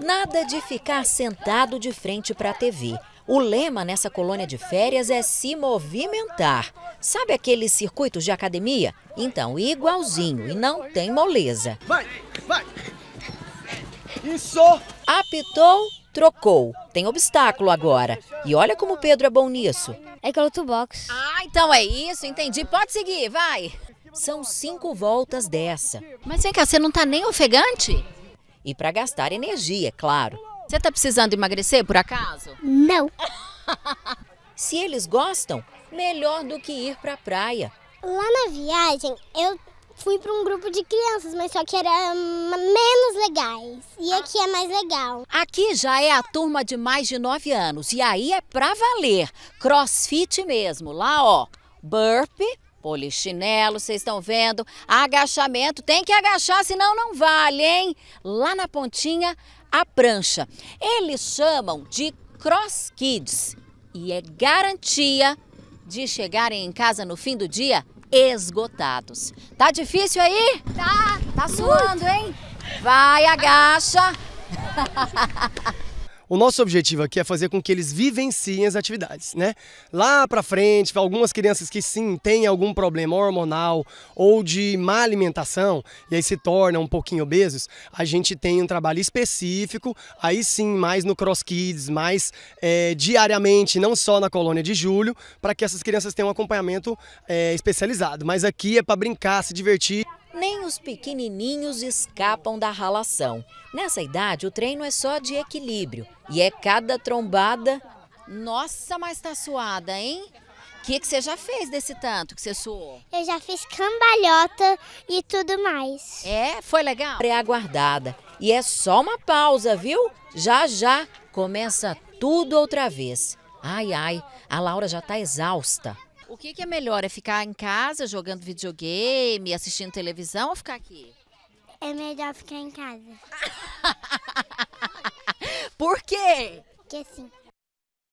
Nada de ficar sentado de frente para a TV. O lema nessa colônia de férias é se movimentar. Sabe aqueles circuitos de academia? Então, igualzinho e não tem moleza. Vai, vai. Isso. Apitou, trocou. Tem obstáculo agora. E olha como o Pedro é bom nisso. É que o outro box? Ah, então é isso, entendi. Pode seguir, vai. São cinco voltas dessa. Mas vem cá, você não tá nem ofegante? E para gastar energia, é claro. Você está precisando emagrecer por acaso? Não. Se eles gostam, melhor do que ir para a praia. Lá na viagem, eu fui para um grupo de crianças, mas só que era hum, menos legais. E aqui é mais legal. Aqui já é a turma de mais de 9 anos. E aí é para valer. Crossfit mesmo. Lá, ó, burpee polichinelo, vocês estão vendo, agachamento, tem que agachar, senão não vale, hein? Lá na pontinha, a prancha. Eles chamam de Cross Kids e é garantia de chegarem em casa no fim do dia esgotados. Tá difícil aí? Tá. Tá suando, hein? Vai, agacha. O nosso objetivo aqui é fazer com que eles vivenciem as atividades, né? Lá para frente, para algumas crianças que sim têm algum problema hormonal ou de má alimentação e aí se tornam um pouquinho obesos, a gente tem um trabalho específico, aí sim mais no Cross Kids, mais é, diariamente, não só na colônia de julho, para que essas crianças tenham um acompanhamento é, especializado. Mas aqui é para brincar, se divertir. Nem os pequenininhos escapam da ralação. Nessa idade, o treino é só de equilíbrio e é cada trombada. Nossa, mas tá suada, hein? O que, que você já fez desse tanto que você suou? Eu já fiz cambalhota e tudo mais. É? Foi legal? Preaguardada aguardada. E é só uma pausa, viu? Já já começa tudo outra vez. Ai, ai, a Laura já tá exausta. O que, que, é melhor? É ficar em casa jogando videogame, assistindo televisão ou ficar aqui? É melhor ficar em casa. Por quê? Porque assim,